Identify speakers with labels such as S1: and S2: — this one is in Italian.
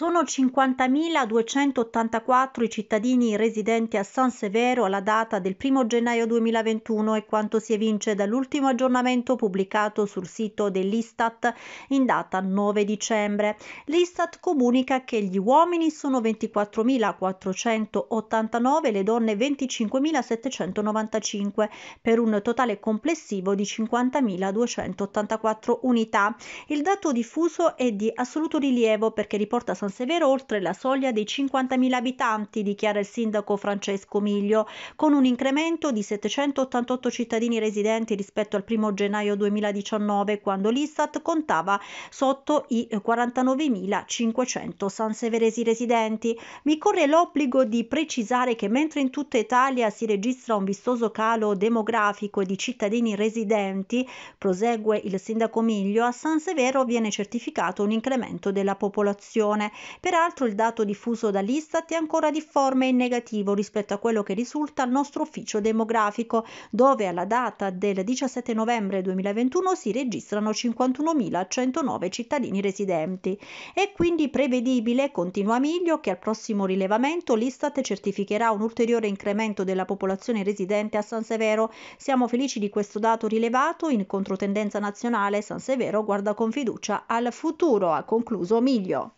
S1: Sono 50.284 i cittadini residenti a San Severo alla data del 1 gennaio 2021 e quanto si evince dall'ultimo aggiornamento pubblicato sul sito dell'Istat in data 9 dicembre. L'Istat comunica che gli uomini sono 24.489 e le donne 25.795 per un totale complessivo di 50.284 unità. Il dato diffuso è di assoluto rilievo perché riporta San San Severo oltre la soglia dei 50.000 abitanti, dichiara il sindaco Francesco Miglio, con un incremento di 788 cittadini residenti rispetto al 1 gennaio 2019, quando l'Istat contava sotto i 49.500 sanseveresi residenti. Mi corre l'obbligo di precisare che mentre in tutta Italia si registra un vistoso calo demografico di cittadini residenti, prosegue il sindaco Miglio, a San Severo viene certificato un incremento della popolazione. Peraltro il dato diffuso dall'Istat è ancora difforme e negativo rispetto a quello che risulta al nostro ufficio demografico, dove alla data del 17 novembre 2021 si registrano 51.109 cittadini residenti. È quindi prevedibile, continua Miglio, che al prossimo rilevamento l'Istat certificherà un ulteriore incremento della popolazione residente a San Severo. Siamo felici di questo dato rilevato in controtendenza nazionale. San Severo guarda con fiducia al futuro, ha concluso Miglio.